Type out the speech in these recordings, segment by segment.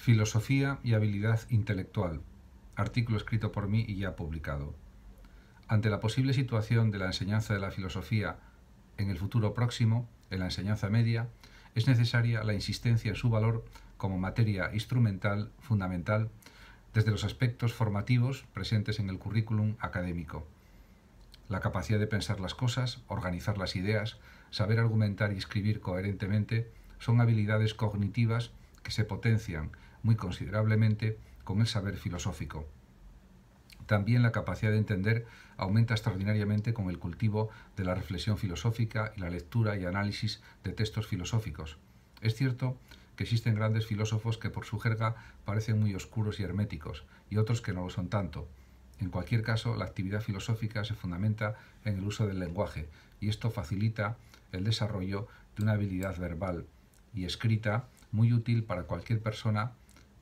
Filosofía y habilidad intelectual. Artículo escrito por mí y ya publicado. Ante la posible situación de la enseñanza de la filosofía en el futuro próximo, en la enseñanza media, es necesaria la insistencia en su valor como materia instrumental fundamental desde los aspectos formativos presentes en el currículum académico. La capacidad de pensar las cosas, organizar las ideas, saber argumentar y escribir coherentemente son habilidades cognitivas que se potencian muy considerablemente con el saber filosófico. También la capacidad de entender aumenta extraordinariamente con el cultivo de la reflexión filosófica y la lectura y análisis de textos filosóficos. Es cierto que existen grandes filósofos que por su jerga parecen muy oscuros y herméticos, y otros que no lo son tanto. En cualquier caso, la actividad filosófica se fundamenta en el uso del lenguaje, y esto facilita el desarrollo de una habilidad verbal y escrita muy útil para cualquier persona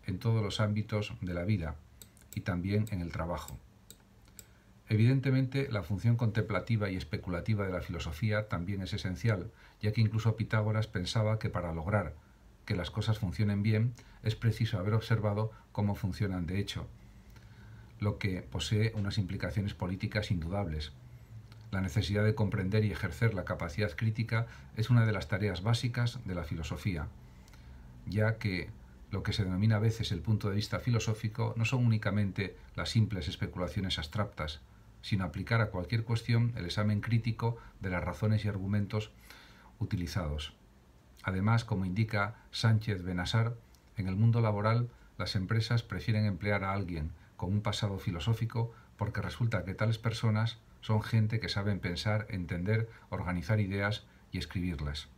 en todos los ámbitos de la vida y también en el trabajo. Evidentemente, la función contemplativa y especulativa de la filosofía también es esencial, ya que incluso Pitágoras pensaba que para lograr que las cosas funcionen bien es preciso haber observado cómo funcionan de hecho, lo que posee unas implicaciones políticas indudables. La necesidad de comprender y ejercer la capacidad crítica es una de las tareas básicas de la filosofía, ya que lo que se denomina a veces el punto de vista filosófico no son únicamente las simples especulaciones abstractas, sino aplicar a cualquier cuestión el examen crítico de las razones y argumentos utilizados. Además, como indica Sánchez Benassar, en el mundo laboral las empresas prefieren emplear a alguien con un pasado filosófico porque resulta que tales personas son gente que saben pensar, entender, organizar ideas y escribirlas.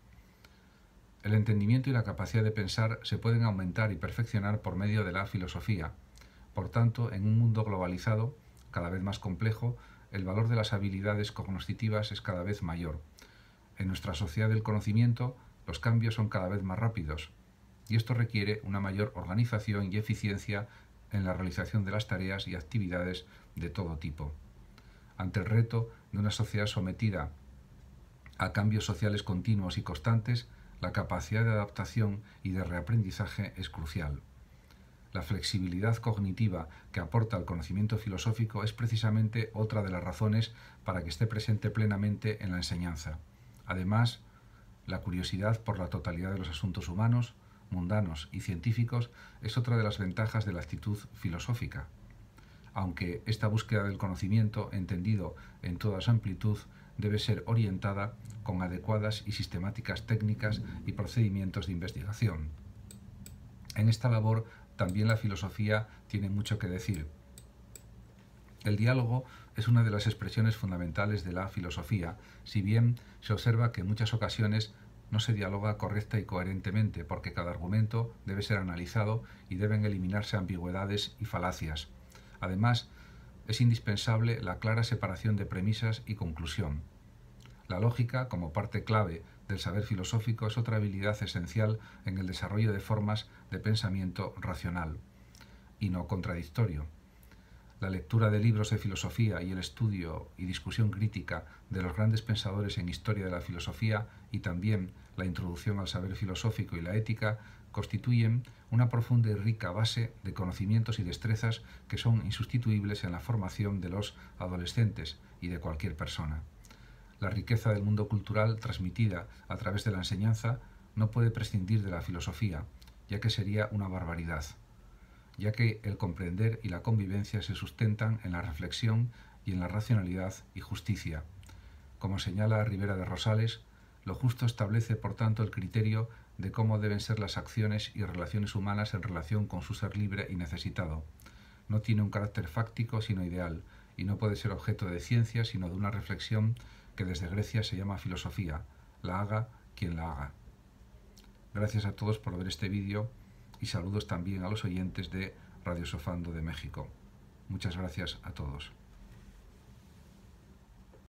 El entendimiento y la capacidad de pensar se pueden aumentar y perfeccionar por medio de la filosofía. Por tanto, en un mundo globalizado, cada vez más complejo, el valor de las habilidades cognoscitivas es cada vez mayor. En nuestra sociedad del conocimiento, los cambios son cada vez más rápidos, y esto requiere una mayor organización y eficiencia en la realización de las tareas y actividades de todo tipo. Ante el reto de una sociedad sometida a cambios sociales continuos y constantes, la capacidad de adaptación y de reaprendizaje es crucial. La flexibilidad cognitiva que aporta el conocimiento filosófico es precisamente otra de las razones para que esté presente plenamente en la enseñanza. Además, la curiosidad por la totalidad de los asuntos humanos, mundanos y científicos es otra de las ventajas de la actitud filosófica. Aunque esta búsqueda del conocimiento, entendido en toda su amplitud, debe ser orientada con adecuadas y sistemáticas técnicas y procedimientos de investigación. En esta labor también la filosofía tiene mucho que decir. El diálogo es una de las expresiones fundamentales de la filosofía, si bien se observa que en muchas ocasiones no se dialoga correcta y coherentemente, porque cada argumento debe ser analizado y deben eliminarse ambigüedades y falacias. Además, es indispensable la clara separación de premisas y conclusión. La lógica, como parte clave del saber filosófico, es otra habilidad esencial en el desarrollo de formas de pensamiento racional y no contradictorio. La lectura de libros de filosofía y el estudio y discusión crítica de los grandes pensadores en historia de la filosofía y también la introducción al saber filosófico y la ética constituyen una profunda y rica base de conocimientos y destrezas que son insustituibles en la formación de los adolescentes y de cualquier persona la riqueza del mundo cultural transmitida a través de la enseñanza no puede prescindir de la filosofía, ya que sería una barbaridad, ya que el comprender y la convivencia se sustentan en la reflexión y en la racionalidad y justicia. Como señala Rivera de Rosales, lo justo establece, por tanto, el criterio de cómo deben ser las acciones y relaciones humanas en relación con su ser libre y necesitado. No tiene un carácter fáctico sino ideal, y no puede ser objeto de ciencia sino de una reflexión que desde Grecia se llama filosofía, la haga quien la haga. Gracias a todos por ver este vídeo y saludos también a los oyentes de Radio Sofando de México. Muchas gracias a todos.